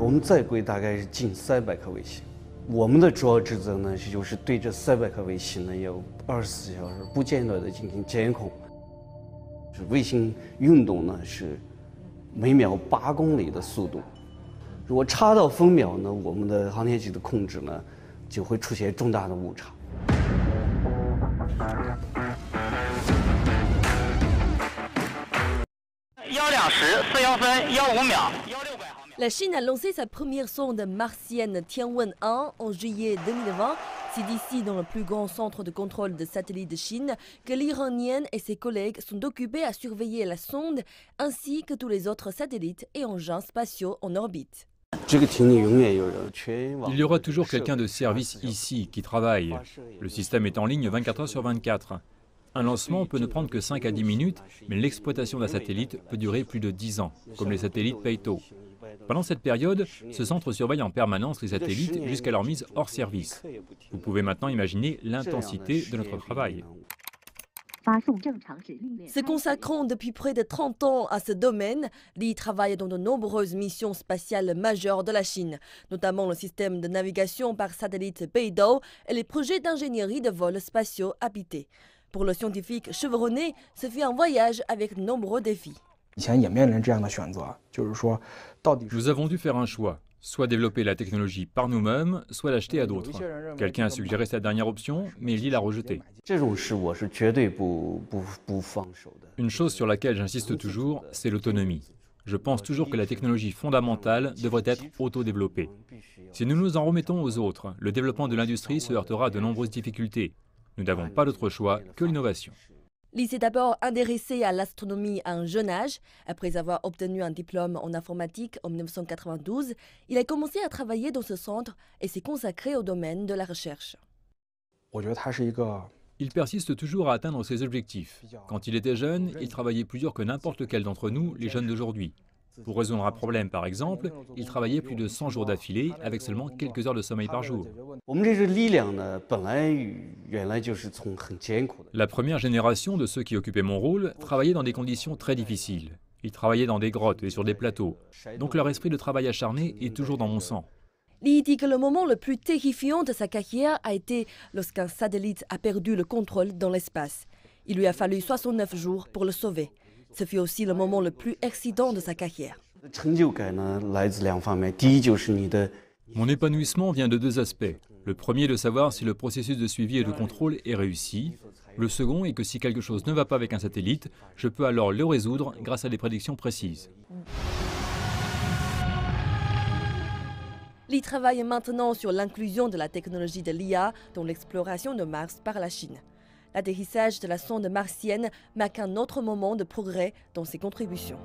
我们在轨大概是近三百颗卫星，我们的主要职责呢是就是对这三百颗卫星呢要二十四小时不间断的进行监控。卫星运动呢是每秒八公里的速度，如果差到分秒呢，我们的航天器的控制呢就会出现重大的误差。La Chine a lancé sa première sonde martienne Tianwen 1 en juillet 2020. C'est d'ici, dans le plus grand centre de contrôle de satellites de Chine, que l'Iranienne et ses collègues sont occupés à surveiller la sonde ainsi que tous les autres satellites et engins spatiaux en orbite. Il y aura toujours quelqu'un de service ici qui travaille. Le système est en ligne 24 heures sur 24. Un lancement peut ne prendre que 5 à 10 minutes, mais l'exploitation d'un satellite peut durer plus de 10 ans, comme les satellites Beidou. Pendant cette période, ce centre surveille en permanence les satellites jusqu'à leur mise hors service. Vous pouvez maintenant imaginer l'intensité de notre travail. Se consacrant depuis près de 30 ans à ce domaine, Li travaille dans de nombreuses missions spatiales majeures de la Chine, notamment le système de navigation par satellite Beidou et les projets d'ingénierie de vols spatiaux habités. Pour le scientifique chevronné, ce fut un voyage avec nombreux défis. Nous avons dû faire un choix, soit développer la technologie par nous-mêmes, soit l'acheter à d'autres. Quelqu'un a suggéré cette dernière option, mais il l'a rejetée. Une chose sur laquelle j'insiste toujours, c'est l'autonomie. Je pense toujours que la technologie fondamentale devrait être autodéveloppée. Si nous nous en remettons aux autres, le développement de l'industrie se heurtera de nombreuses difficultés, nous n'avons pas d'autre choix que l'innovation. Il s'est d'abord intéressé à l'astronomie à un jeune âge. Après avoir obtenu un diplôme en informatique en 1992, il a commencé à travailler dans ce centre et s'est consacré au domaine de la recherche. Il persiste toujours à atteindre ses objectifs. Quand il était jeune, il travaillait plus dur que n'importe quel d'entre nous, les jeunes d'aujourd'hui. Pour résoudre un problème, par exemple, il travaillait plus de 100 jours d'affilée avec seulement quelques heures de sommeil par jour. La première génération de ceux qui occupaient mon rôle travaillait dans des conditions très difficiles. Ils travaillaient dans des grottes et sur des plateaux. Donc leur esprit de travail acharné est toujours dans mon sang. Li dit que le moment le plus terrifiant de sa carrière a été lorsqu'un satellite a perdu le contrôle dans l'espace. Il lui a fallu 69 jours pour le sauver. Ce fut aussi le moment le plus excitant de sa carrière. Mon épanouissement vient de deux aspects. Le premier, de savoir si le processus de suivi et de contrôle est réussi. Le second est que si quelque chose ne va pas avec un satellite, je peux alors le résoudre grâce à des prédictions précises. Li travaille maintenant sur l'inclusion de la technologie de l'IA dans l'exploration de Mars par la Chine. L'atterrissage de la sonde martienne marque un autre moment de progrès dans ses contributions.